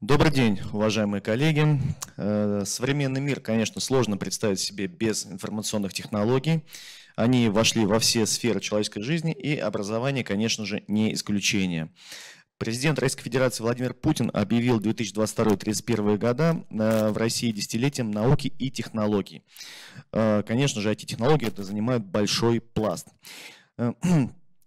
Добрый день, уважаемые коллеги. Э, современный мир, конечно, сложно представить себе без информационных технологий. Они вошли во все сферы человеческой жизни, и образование, конечно же, не исключение. Президент Российской Федерации Владимир Путин объявил 2022-2031 года э, в России десятилетием науки и технологий. Э, конечно же, эти технологии это занимают большой пласт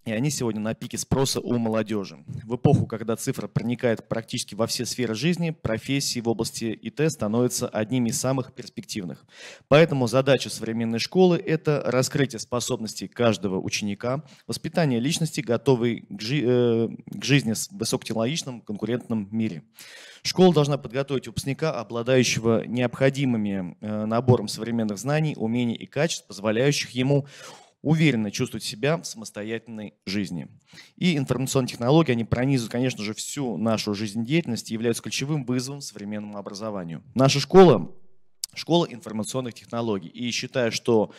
и они сегодня на пике спроса у молодежи. В эпоху, когда цифра проникает практически во все сферы жизни, профессии в области ИТ становятся одними из самых перспективных. Поэтому задача современной школы – это раскрытие способностей каждого ученика, воспитание личности, готовой к, жи э, к жизни в высокотехнологичном конкурентном мире. Школа должна подготовить выпускника, обладающего необходимыми э, набором современных знаний, умений и качеств, позволяющих ему уверенно чувствовать себя в самостоятельной жизни. И информационные технологии, они пронизывают, конечно же, всю нашу жизнедеятельность и являются ключевым вызовом современному образованию. Наша школа – школа информационных технологий. И считаю, что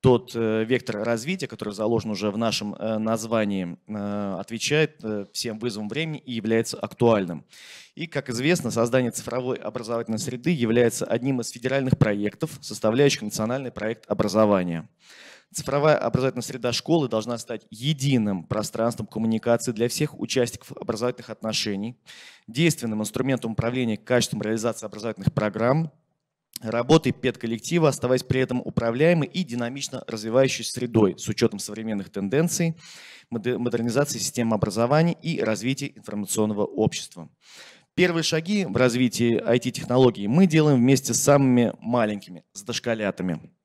тот э, вектор развития, который заложен уже в нашем э, названии, э, отвечает всем вызовам времени и является актуальным. И, как известно, создание цифровой образовательной среды является одним из федеральных проектов, составляющих национальный проект образования. Цифровая образовательная среда школы должна стать единым пространством коммуникации для всех участников образовательных отношений, действенным инструментом управления качеством реализации образовательных программ, работой педколлектива, оставаясь при этом управляемой и динамично развивающейся средой с учетом современных тенденций, модернизации системы образования и развития информационного общества. Первые шаги в развитии IT-технологий мы делаем вместе с самыми маленькими, с дошколятами –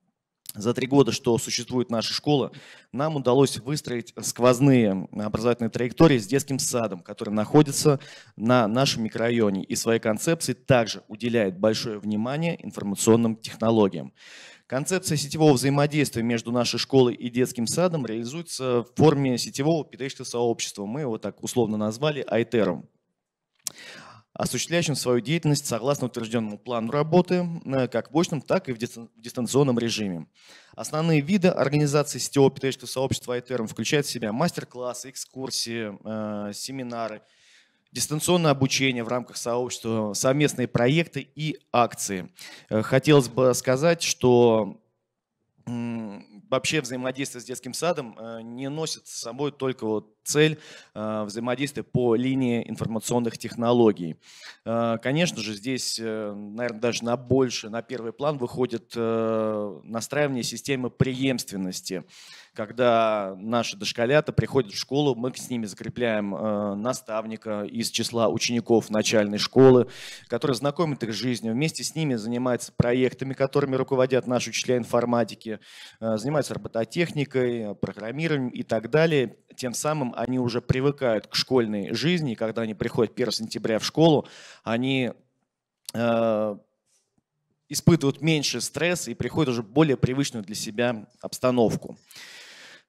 за три года, что существует наша школа, нам удалось выстроить сквозные образовательные траектории с детским садом, который находится на нашем микрорайоне и своей концепции также уделяет большое внимание информационным технологиям. Концепция сетевого взаимодействия между нашей школой и детским садом реализуется в форме сетевого педагогического сообщества. Мы его так условно назвали «Айтером» осуществляющим свою деятельность согласно утвержденному плану работы э, как в очном, так и в дистанционном режиме. Основные виды организации сетевого питательского сообщества iTerm включают в себя мастер-классы, экскурсии, э, семинары, дистанционное обучение в рамках сообщества, совместные проекты и акции. Э, хотелось бы сказать, что вообще взаимодействие с детским садом не носит с собой только вот цель э, взаимодействия по линии информационных технологий. Э, конечно же, здесь, э, наверное, даже на больше, на первый план выходит настраивание системы преемственности. Когда наши дошколята приходят в школу, мы с ними закрепляем наставника из числа учеников начальной школы, который знакомит их с жизнью, вместе с ними занимается проектами, которыми руководят наши учителя информатики, занимается робототехникой, программированием и так далее, тем самым они уже привыкают к школьной жизни, и когда они приходят 1 сентября в школу, они э, испытывают меньше стресса и приходят уже более привычную для себя обстановку.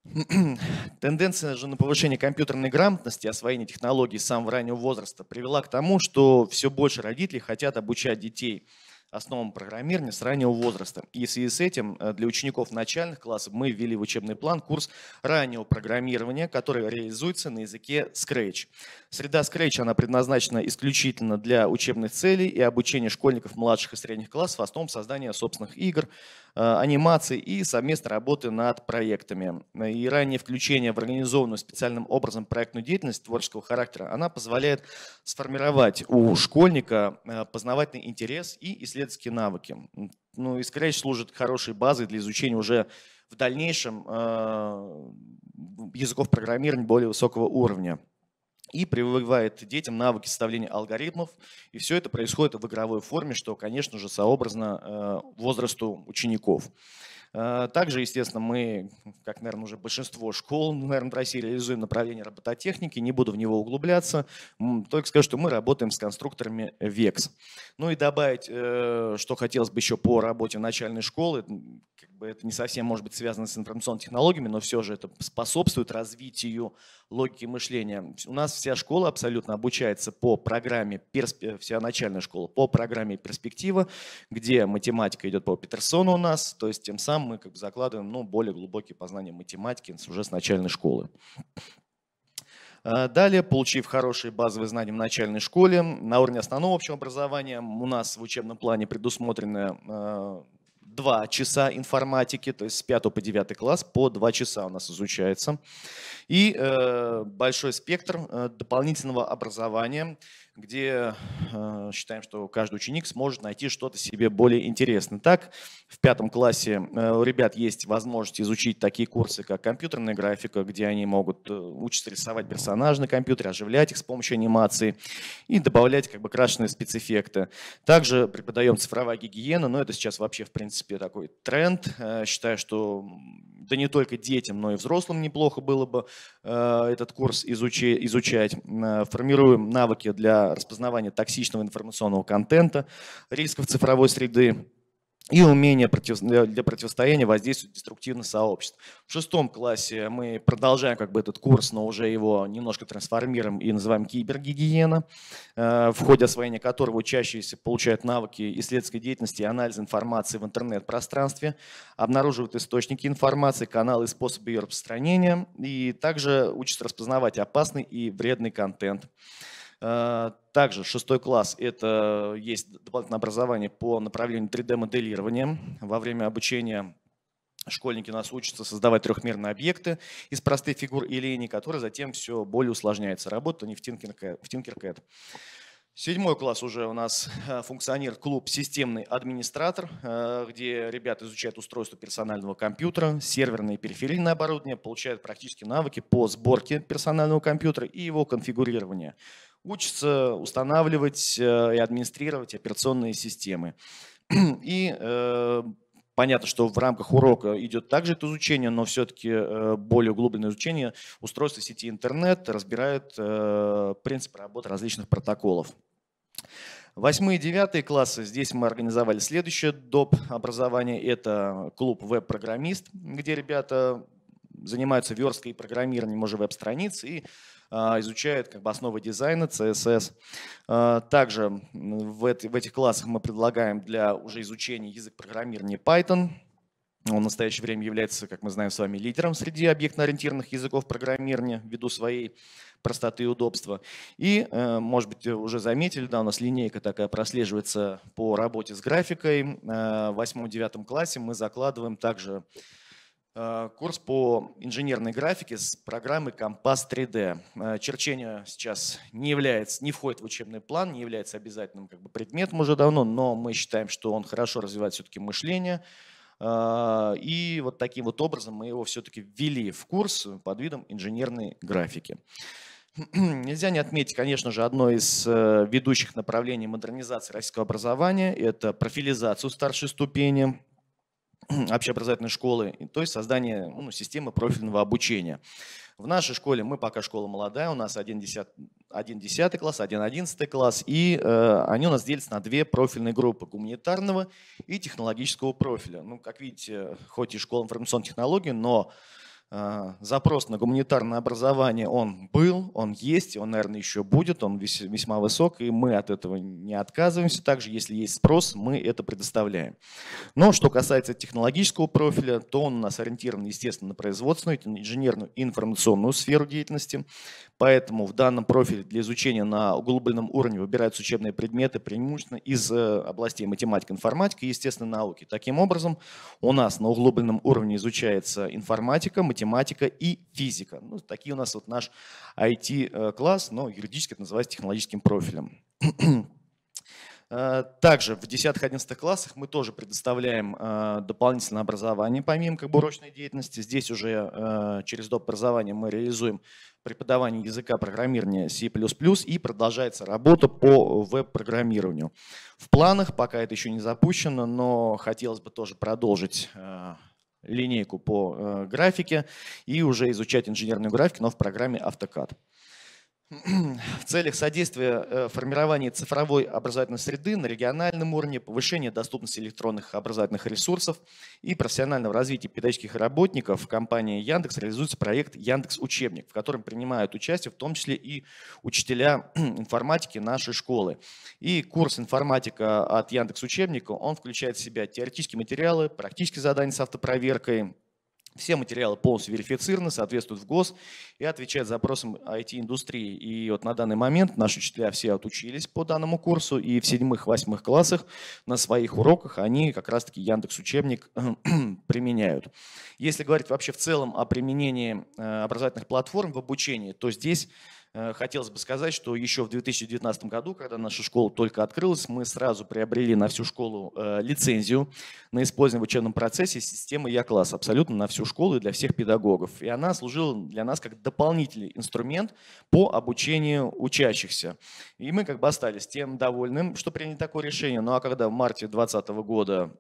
Тенденция же на повышение компьютерной грамотности, и освоение технологий с самого раннего возраста привела к тому, что все больше родителей хотят обучать детей – основам программирования с раннего возраста. И в связи с этим э, для учеников начальных классов мы ввели в учебный план курс раннего программирования, который реализуется на языке Scratch. Среда Scratch, она предназначена исключительно для учебных целей и обучения школьников младших и средних классов в основном создания собственных игр, э, анимаций и совместной работы над проектами. И раннее включение в организованную специальным образом проектную деятельность творческого характера, она позволяет сформировать у школьника э, познавательный интерес и исследовательские навыки. Ну и Scratch служит хорошей базой для изучения уже в дальнейшем э, языков программирования более высокого уровня и прививает детям навыки составления алгоритмов. И все это происходит в игровой форме, что, конечно же, сообразно э, возрасту учеников. Э, также, естественно, мы, как, наверное, уже большинство школ, ну, наверное, в России реализуем направление робототехники, не буду в него углубляться, только скажу, что мы работаем с конструкторами VEX. Ну и добавить, э, что хотелось бы еще по работе начальной школы, бы это не совсем может быть связано с информационными технологиями, но все же это способствует развитию логики мышления. У нас вся школа абсолютно обучается по программе, персп... Э, вся начальная школа, по программе перспектива, где математика идет по Петерсону у нас, то есть тем самым мы как бы закладываем ну, более глубокие познания математики уже с начальной школы. А далее, получив хорошие базовые знания в начальной школе, на уровне основного общего образования у нас в учебном плане предусмотрено а, два часа информатики, то есть с 5 по 9 класс по два часа у нас изучается. И э, большой спектр э, дополнительного образования где э, считаем, что каждый ученик сможет найти что-то себе более интересное. Так, в пятом классе э, у ребят есть возможность изучить такие курсы, как компьютерная графика, где они могут э, учиться рисовать персонажей на компьютере, оживлять их с помощью анимации и добавлять как бы крашеные спецэффекты. Также преподаем цифровая гигиена, но это сейчас вообще в принципе такой тренд. Э, считаю, что да не только детям, но и взрослым неплохо было бы э, этот курс изучи, изучать. Э, формируем навыки для на распознавание токсичного информационного контента, рисков цифровой среды, и умение против, для противостояния воздействию деструктивных сообществ. В шестом классе мы продолжаем как бы этот курс, но уже его немножко трансформируем и называем кибергигиена, э, в ходе освоения которого учащиеся получают навыки исследовательской деятельности и анализа информации в интернет-пространстве, обнаруживают источники информации, каналы и способы ее распространения, и также учатся распознавать опасный и вредный контент. Э, также шестой класс – это есть дополнительное образование по направлению 3D-моделирования. Во время обучения школьники у нас учатся создавать трехмерные объекты из простых фигур и линий, которые затем все более усложняется. Работа не в Tinkercad. Седьмой класс уже у нас э, функционирует клуб «Системный администратор», э, где ребята изучают устройство персонального компьютера, серверное и периферийное оборудование, получают практические навыки по сборке персонального компьютера и его конфигурированию учатся устанавливать э, и администрировать операционные системы. И э, Понятно, что в рамках урока идет также это изучение, но все-таки э, более углубленное изучение устройства сети интернет разбирает принципы работы различных протоколов. Восьмые и девятые классы. Здесь мы организовали следующее доп. образование. Это клуб веб-программист, где ребята занимаются версткой и программированием уже веб-страниц и а, изучают как бы основы дизайна, CSS. А, также в, эти, в этих классах мы предлагаем для уже изучения язык программирования Python. Он в настоящее время является, как мы знаем с вами, лидером среди объектно-ориентированных языков программирования ввиду своей простоты и удобства. И, э, может быть, уже заметили, да, у нас линейка такая прослеживается по работе с графикой. Э, в восьмом-девятом классе мы закладываем также Э, курс по инженерной графике с программы Компас 3D. Э, черчение сейчас не является, не входит в учебный план, не является обязательным как бы, предметом уже давно, но мы считаем, что он хорошо развивает все-таки мышление. Э, и вот таким вот образом мы его все-таки ввели в курс под видом инженерной графики. Нельзя не отметить, конечно же, одно из ведущих направлений модернизации российского образования – это профилизацию старшей ступени, общеобразовательной школы, то есть создание ну, системы профильного обучения. В нашей школе, мы пока школа молодая, у нас 1 10, 1 10 класс, 1 11 класс, и э, они у нас делятся на две профильные группы, гуманитарного и технологического профиля. Ну, как видите, хоть и школа информационных технологии но Э, запрос на гуманитарное образование, он был, он есть, он, наверное, еще будет, он весьма высок, и мы от этого не отказываемся. Также, если есть спрос, мы это предоставляем. Но что касается технологического профиля, то он у нас ориентирован, естественно, на производственную, инженерную информационную сферу деятельности. Поэтому в данном профиле для изучения на углубленном уровне выбираются учебные предметы преимущественно из э, областей математики, информатики и, естественно, науки. Таким образом, у нас на углубленном уровне изучается информатика, математика, математика и физика. Ну, такие у нас вот наш IT-класс, э, но юридически это называется технологическим профилем. Э, также в 10-11 классах мы тоже предоставляем э, дополнительное образование помимо как бы, урочной деятельности. Здесь уже через доп. образование мы реализуем преподавание языка программирования C++ и продолжается работа по веб-программированию. В планах, пока это еще не запущено, но хотелось бы тоже продолжить линейку по э, графике и уже изучать инженерную графику, но в программе AutoCAD в целях содействия э, формированию цифровой образовательной среды на региональном уровне, повышения доступности электронных образовательных ресурсов и профессионального развития педагогических работников в компании Яндекс реализуется проект Яндекс Учебник, в котором принимают участие в том числе и учителя информатики нашей школы. И курс информатика от Яндекс Учебника, он включает в себя теоретические материалы, практические задания с автопроверкой, все материалы полностью верифицированы, соответствуют в ГОС и отвечают запросам IT-индустрии. И вот на данный момент наши учителя все отучились по данному курсу, и в седьмых-восьмых классах на своих уроках они как раз-таки Яндекс Учебник применяют. Если говорить вообще в целом о применении э, образовательных платформ в обучении, то здесь Э, хотелось бы сказать, что еще в 2019 году, когда наша школа только открылась, мы сразу приобрели на всю школу э, лицензию на использование в учебном процессе системы Я-класс абсолютно на всю школу и для всех педагогов. И она служила для нас как дополнительный инструмент по обучению учащихся. И мы как бы остались тем довольным, что приняли такое решение. Ну а когда в марте 2020 года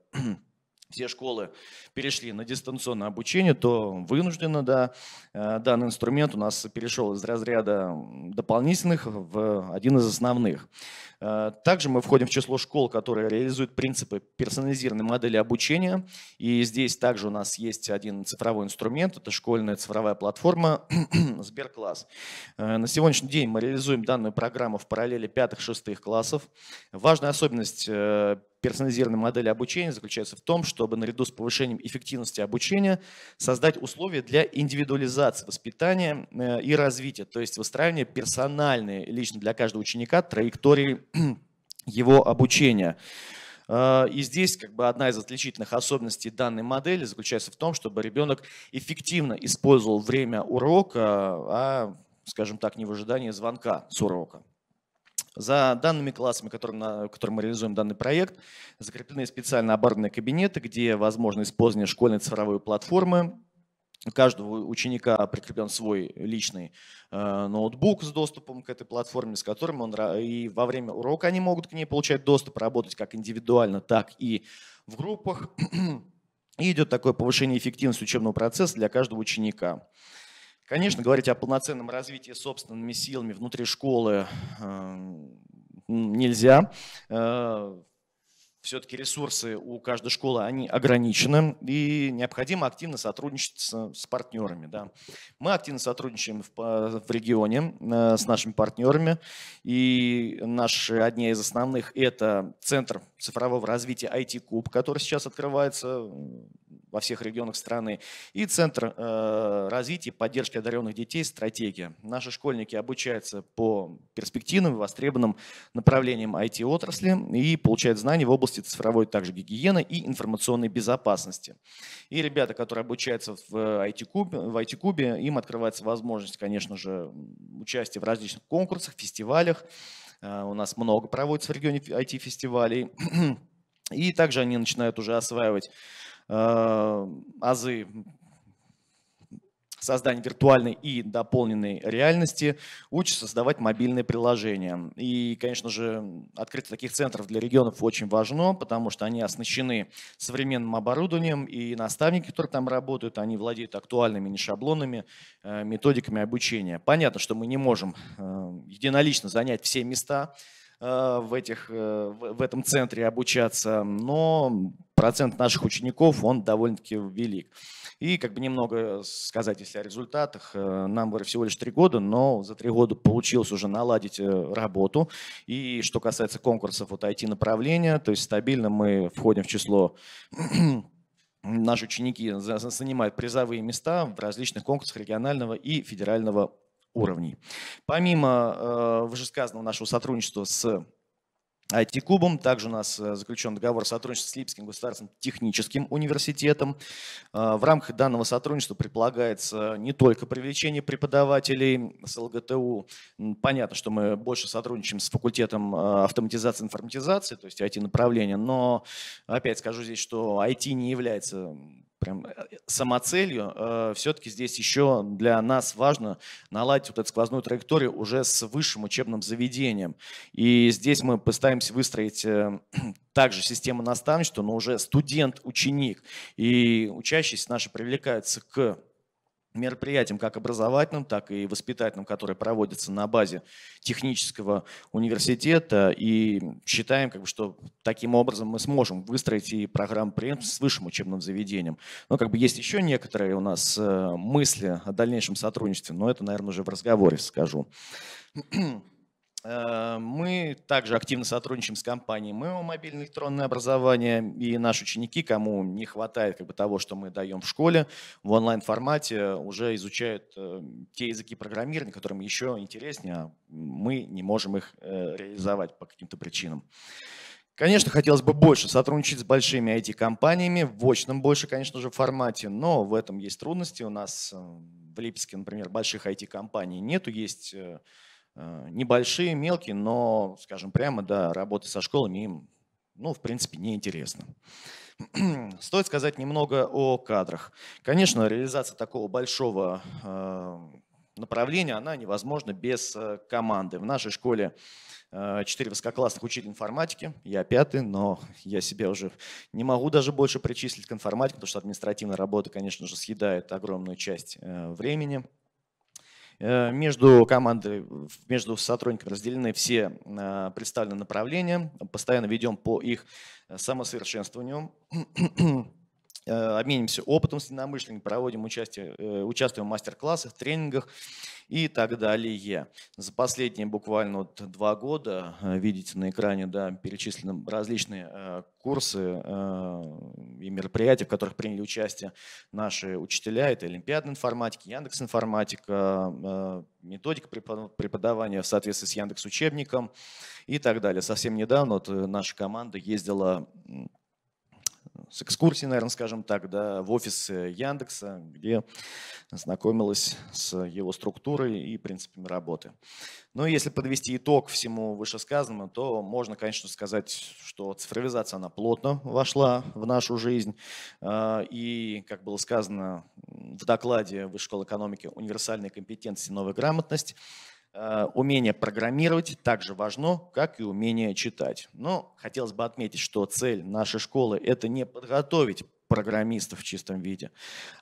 все школы перешли на дистанционное обучение, то вынужденно, да, э, данный инструмент у нас перешел из разряда дополнительных в один из основных. Э, также мы входим в число школ, которые реализуют принципы персонализированной модели обучения. И здесь также у нас есть один цифровой инструмент, это школьная цифровая платформа Сберкласс. Э, на сегодняшний день мы реализуем данную программу в параллели пятых-шестых классов. Важная особенность персонализированной модели обучения заключается в том, чтобы наряду с повышением эффективности обучения создать условия для индивидуализации воспитания э, и развития, то есть выстраивание персональной лично для каждого ученика траектории его обучения. Э, и здесь как бы одна из отличительных особенностей данной модели заключается в том, чтобы ребенок эффективно использовал время урока, а, скажем так, не в ожидании звонка с урока. За данными классами, которым, на, которым мы реализуем данный проект, закреплены специально оборудованные кабинеты, где возможно использование школьной цифровой платформы, у каждого ученика прикреплен свой личный э, ноутбук с доступом к этой платформе, с которым он и во время урока они могут к ней получать доступ, работать как индивидуально, так и в группах. и идет такое повышение эффективности учебного процесса для каждого ученика. Конечно, говорить о полноценном развитии собственными силами внутри школы э, нельзя. Э, Все-таки ресурсы у каждой школы они ограничены, и необходимо активно сотрудничать с, с партнерами. Да. Мы активно сотрудничаем в, в регионе э, с нашими партнерами, и наши одни из основных это Центр цифрового развития IT-куб, который сейчас открывается во всех регионах страны. И Центр э, развития и поддержки одаренных детей «Стратегия». Наши школьники обучаются по перспективным, и востребованным направлениям IT-отрасли и получают знания в области цифровой также гигиены и информационной безопасности. И ребята, которые обучаются в IT-кубе, э, в IT-кубе им открывается возможность, конечно же, участия в различных конкурсах, фестивалях. Э, у нас много проводится в регионе IT-фестивалей. И также они начинают уже осваивать Э, азы создания виртуальной и дополненной реальности, учат создавать мобильные приложения. И, конечно же, открытие таких центров для регионов очень важно, потому что они оснащены современным оборудованием, и наставники, которые там работают, они владеют актуальными, не шаблонными э, методиками обучения. Понятно, что мы не можем э, единолично занять все места, в, этих, в этом центре обучаться, но процент наших учеников, он довольно-таки велик. И как бы немного э, сказать, если о результатах, э, нам было всего лишь три года, но за три года получилось уже наладить э, работу. И что касается конкурсов вот IT-направления, то есть стабильно мы входим в число наши ученики занимают призовые места в различных конкурсах регионального и федерального уровней. Помимо э, вышесказанного нашего сотрудничества с IT-кубом. Также у нас э, заключен договор сотрудничества с Липским государственным техническим университетом. Э, в рамках данного сотрудничества предполагается не только привлечение преподавателей с ЛГТУ. Понятно, что мы больше сотрудничаем с факультетом э, автоматизации и информатизации, то есть IT-направления, но опять скажу здесь, что IT не является прям э, самоцелью. Э, все-таки здесь еще для нас важно наладить вот эту сквозную траекторию уже с высшим учебным заведением. И здесь мы постараемся выстроить э, также систему наставничества, но уже студент-ученик. И учащиеся наши привлекаются к мероприятиям, как образовательным, так и воспитательным, которые проводятся на базе технического университета. И считаем, как бы, что таким образом мы сможем выстроить и программу преемственности с высшим учебным заведением. Но как бы есть еще некоторые у нас э, мысли о дальнейшем сотрудничестве, но это, наверное, уже в разговоре скажу. Э, мы также активно сотрудничаем с компанией «МЭО» мобильное электронное образование, и наши ученики, кому не хватает как бы, того, что мы даем в школе, в онлайн-формате уже изучают э, те языки программирования, которым еще интереснее, а мы не можем их э, реализовать по каким-то причинам. Конечно, хотелось бы больше сотрудничать с большими IT-компаниями, в очном больше, конечно же, формате, но в этом есть трудности. У нас в Липецке, например, больших IT-компаний нету, есть Э, небольшие, мелкие, но, скажем прямо, да, работа со школами им, ну, в принципе, неинтересна. Стоит сказать немного о кадрах. Конечно, реализация такого большого э, направления, она невозможна без э, команды. В нашей школе четыре высококлассных учителя информатики, я пятый, но я себя уже не могу даже больше причислить к информатике, потому что административная работа, конечно же, съедает огромную часть времени. Э, между командой, между сотрудниками разделены все а, представленные направления. Постоянно ведем по их э, самосовершенствованию. Э, Обменимся опытом с единомышленниками, проводим участие, участвуем в мастер-классах, тренингах и так далее. За последние буквально вот два года, э, видите на экране, да, перечислены различные э, курсы э, и мероприятия, в которых приняли участие наши учителя. Это Олимпиада информатики, Яндекс информатика, методика преподавания в соответствии с Яндекс учебником и так далее. Совсем недавно вот наша команда ездила с экскурсии, наверное, скажем так, да, в офис Яндекса, где знакомилась с его структурой и принципами работы. Но ну, если подвести итог всему вышесказанному, то можно, конечно, сказать, что цифровизация, она плотно вошла в нашу жизнь. А, и, как было сказано в докладе Высшей школы экономики, универсальные компетенции, новая грамотность – Э, умение программировать также важно, как и умение читать. Но хотелось бы отметить, что цель нашей школы – это не подготовить программистов в чистом виде,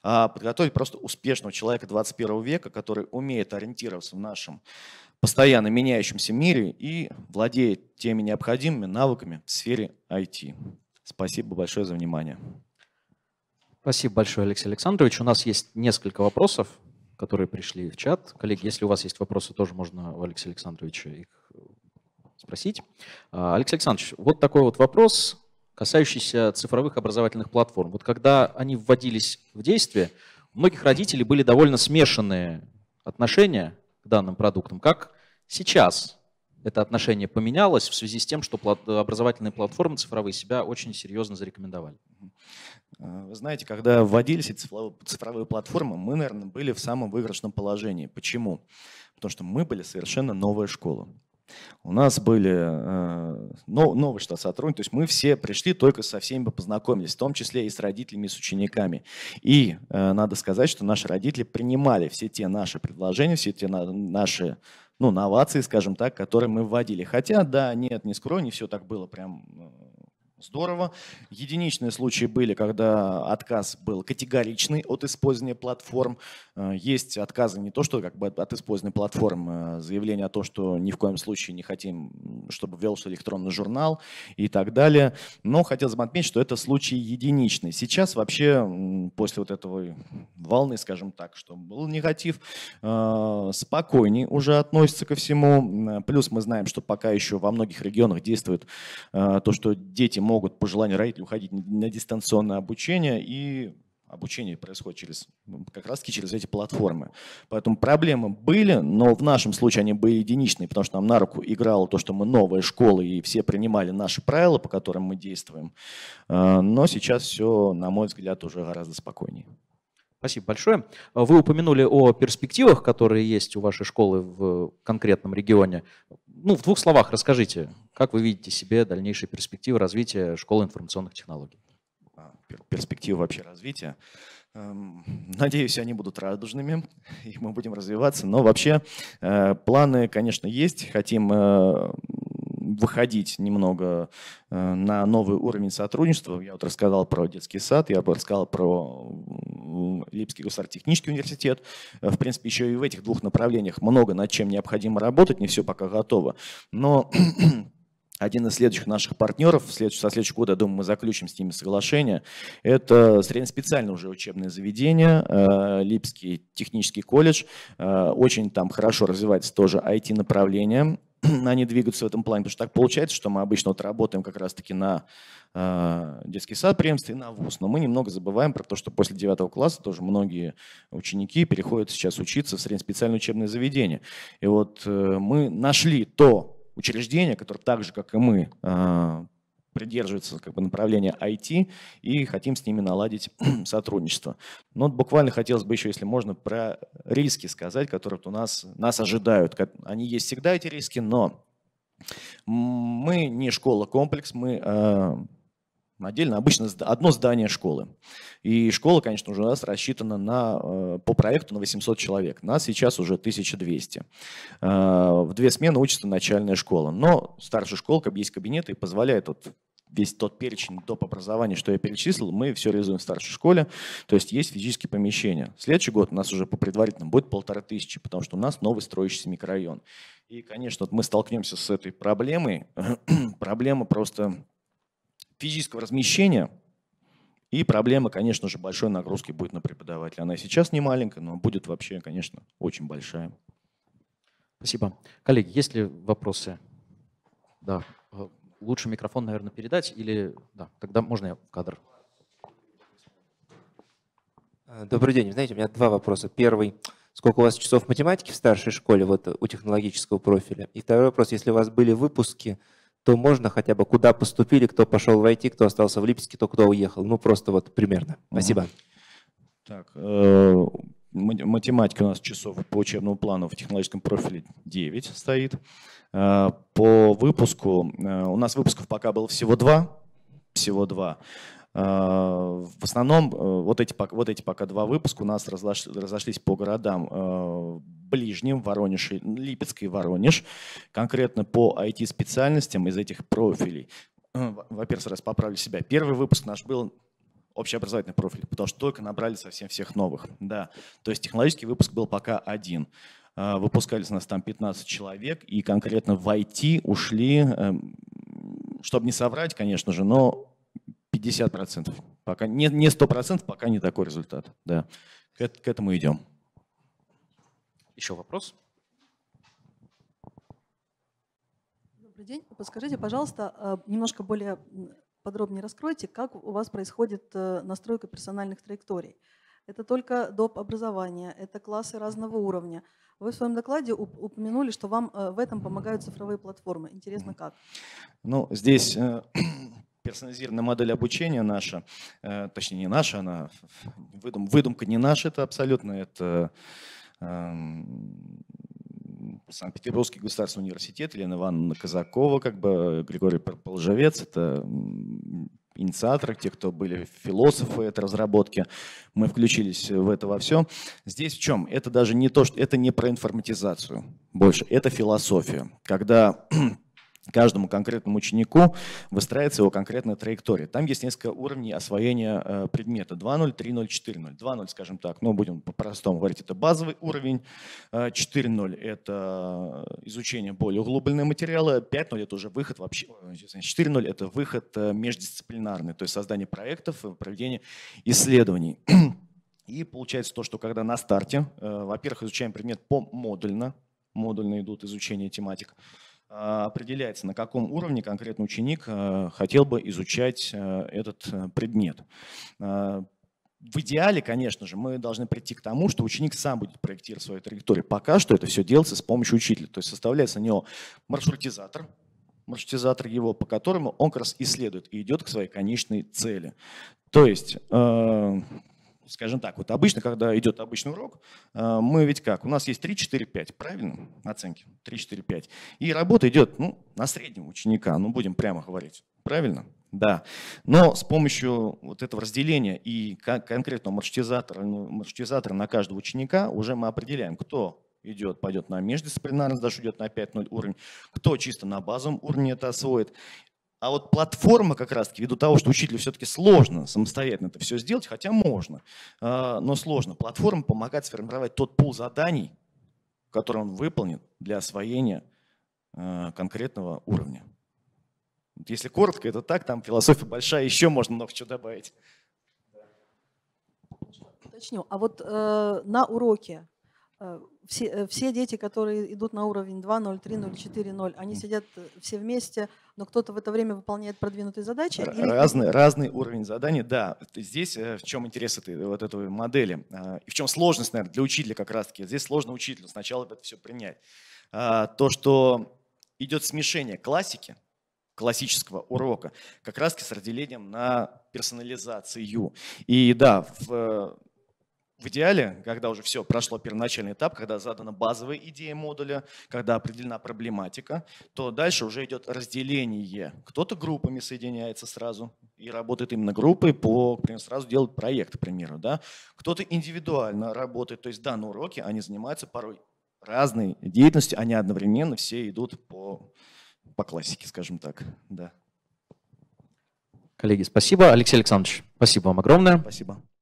а подготовить просто успешного человека 21 века, который умеет ориентироваться в нашем постоянно меняющемся мире и владеет теми необходимыми навыками в сфере IT. Спасибо большое за внимание. Спасибо большое, Алексей Александрович. У нас есть несколько вопросов которые пришли в чат. Коллеги, если у вас есть вопросы, тоже можно у Алексея Александровича их э, спросить. А, Алексей Александрович, вот такой вот вопрос, касающийся цифровых образовательных платформ. Вот когда они вводились в действие, у многих родителей были довольно смешанные отношения к данным продуктам. Как сейчас это отношение поменялось в связи с тем, что образовательные платформы цифровые себя очень серьезно зарекомендовали. А, вы знаете, когда вводились эти цифровые платформы, мы, наверное, были в самом выигрышном положении. Почему? Потому что мы были совершенно новая школа. У нас были э, а, нов, штат сотрудников, то есть мы все пришли только со всеми познакомились, в том числе и с родителями, и с учениками. И э, надо сказать, что наши родители принимали все те наши предложения, все те на, наши ну, новации, скажем так, которые мы вводили. Хотя, да, нет, не скрою, не все так было прям э, Здорово. Единичные случаи были, когда отказ был категоричный от использования платформ. Э, есть отказы не то, что как бы от использования платформ, э, заявление о том, что ни в коем случае не хотим, чтобы велся электронный журнал и так далее. Но хотелось бы отметить, что это случай единичный. Сейчас вообще после вот этого волны, скажем так, что был негатив, э, спокойнее уже относится ко всему. Плюс мы знаем, что пока еще во многих регионах действует то, что дети могут могут по желанию родителей уходить на дистанционное обучение, и обучение происходит через, как раз таки через эти платформы. Поэтому проблемы были, но в нашем случае они были единичные, потому что нам на руку играло то, что мы новая школа, и все принимали наши правила, по которым мы действуем. А, но сейчас все, на мой взгляд, уже гораздо спокойнее. Спасибо большое. Вы упомянули о перспективах, которые есть у вашей школы в конкретном регионе ну, в двух словах расскажите, как вы видите себе дальнейшие перспективы развития школы информационных технологий? А, перспективы вообще развития. Эм, надеюсь, они будут радужными, и мы будем развиваться. Но вообще э, планы, конечно, есть. Хотим э, выходить немного э, на новый уровень сотрудничества. Я вот рассказал про детский сад, я бы рассказал про Липский госартехнический университет. Э, в принципе, еще и в этих двух направлениях много над чем необходимо работать, не все пока готово. Но один из следующих наших партнеров, со следующего года, я думаю, мы заключим с ними соглашение, это среднеспециальное уже учебное заведение, э, Липский технический колледж. Э, очень там хорошо развивается тоже IT-направление. они двигаются в этом плане, потому что так получается, что мы обычно вот работаем как раз-таки на э, детский сад преемстве и на ВУЗ, но мы немного забываем про то, что после 9 класса тоже многие ученики переходят сейчас учиться в специальное учебное заведение. И вот э, мы нашли то учреждение, которое так же, как и мы, а, придерживаются как бы, направления IT и хотим с ними наладить сотрудничество. Но вот буквально хотелось бы еще, если можно, про риски сказать, которые у нас, нас ожидают. Они есть всегда, эти риски, но мы не школа-комплекс, мы э, отдельно, обычно одно здание школы. И школа, конечно, уже у нас рассчитана на, э, по проекту на 800 человек. Нас сейчас уже 1200. Э, в две смены учится начальная школа. Но старшая школа, есть кабинеты и позволяет вот весь тот перечень доп. образования, что я перечислил, мы все реализуем в старшей школе. То есть есть физические помещения. Следующий год у нас уже по предварительным будет полторы тысячи, потому что у нас новый строящийся микрорайон. И, конечно, вот мы столкнемся с этой проблемой. Проблема просто физического размещения и проблема, конечно же, большой нагрузки будет на преподавателя. Она сейчас не маленькая, но будет вообще, конечно, очень большая. Спасибо. Коллеги, есть ли вопросы? Да. Э, лучше микрофон, наверное, передать или... Да, тогда можно я в кадр. Э, добрый день. Знаете, у меня два вопроса. Первый. Сколько у вас часов математики в старшей школе, вот э, у технологического профиля? И второй вопрос. Если у вас были выпуски, то можно хотя бы куда поступили, кто пошел в IT, кто остался в Липецке, кто кто уехал. Ну, просто вот примерно. Спасибо. Так, э, математика у нас часов по учебному плану в технологическом профиле 9 стоит. Э, по выпуску, э, у нас выпусков пока было всего два, всего два. Э, в основном вот эти, вот эти пока два выпуска у нас разошлись по городам ближнем, Воронеже, Липецкий Воронеж, конкретно по IT-специальностям из этих профилей. Э, во-первых, раз поправлю себя. Первый выпуск наш был общеобразовательный профиль, потому что только набрали совсем всех новых. Да. То есть технологический выпуск был пока один. Э, выпускались у нас там 15 человек, и конкретно в IT ушли, эм, чтобы не соврать, конечно же, но 50%. Пока, не, не 100%, пока не такой результат. Да. К, к этому идем. Еще вопрос? Добрый день. Подскажите, пожалуйста, а, немножко более подробнее раскройте, как у вас происходит э, настройка персональных траекторий. Это только доп. образование, это классы разного уровня. Вы в своем докладе упомянули, что вам э, в этом помогают цифровые платформы. Интересно, как? Ну, здесь э, персонализированная модель обучения наша, точнее не наша, она выдумка не наша, это абсолютно, это Эм, Санкт-Петербургский государственный университет, Елена Ивановна Казакова, как бы Григорий Полжевец, это инициаторы, те, кто были философы этой разработки, мы включились в это во все. Здесь в чем? Это даже не то, что это не про информатизацию больше, это философия. Когда каждому конкретному ученику выстраивается его конкретная траектория. Там есть несколько уровней освоения э, предмета. 2.0, 3.0, 4.0. 2.0, скажем так, ну будем по-простому говорить, это базовый уровень. 4.0 э, это изучение более углубленного материала. 5.0 это уже выход вообще. 4.0 э, это выход междисциплинарный, то есть создание проектов, проведение исследований. И получается то, что когда на старте, во-первых, изучаем предмет по модульно, модульно идут изучение тематик, а, определяется, на каком уровне конкретно ученик а, хотел бы изучать а, этот предмет. В идеале, конечно же, мы должны прийти к тому, что ученик сам будет проектировать свою траекторию. Пока что это все делается с помощью учителя. То есть составляется у него маршрутизатор, маршрутизатор его, по которому он как раз исследует и идет к своей конечной цели. То есть скажем так, вот обычно, когда идет обычный урок, э, мы ведь как? У нас есть 3, 4, 5, правильно? Оценки 3, 4, 5. И работа идет ну, на среднем ученика, ну будем прямо говорить. Правильно? Да. Но с помощью вот этого разделения и конкретного маршрутизатора, ну, маршрутизатора на каждого ученика уже мы определяем, кто идет, пойдет на междисциплинарный, даже идет на 5-0 уровень, кто чисто на базовом уровне это освоит. А вот платформа как раз-таки, ввиду того, что учителю все-таки сложно самостоятельно это все сделать, хотя можно, а, но сложно. Платформа помогает сформировать тот пул заданий, который он выполнит для освоения а, конкретного уровня. Если коротко, это так, там философия большая, еще можно много чего добавить. Уточню. А вот э, на уроке э, все, э, все дети, которые идут на уровень 2, 0, 3, 0, 4, 0, они сидят э, все вместе, но кто-то в это время выполняет продвинутые задачи? Разный, или... разный уровень заданий, да. Здесь э, в чем интерес этой, вот этой модели? И в чем сложность, наверное, для учителя как раз-таки? Здесь сложно учителю сначала это все принять. А, то, что идет смешение классики, классического урока, как раз-таки с разделением на персонализацию. И да, в в идеале, когда уже все прошло первоначальный этап, когда задана базовая идея модуля, когда определена проблематика, то дальше уже идет разделение. Кто-то группами соединяется сразу и работает именно группой, по, например, сразу делает проект, к примеру. Да? Кто-то индивидуально работает, то есть да, уроки, они занимаются порой разной деятельностью, они одновременно все идут по, по классике, скажем так. Да. Коллеги, спасибо. Алексей Александрович, спасибо вам огромное. Спасибо.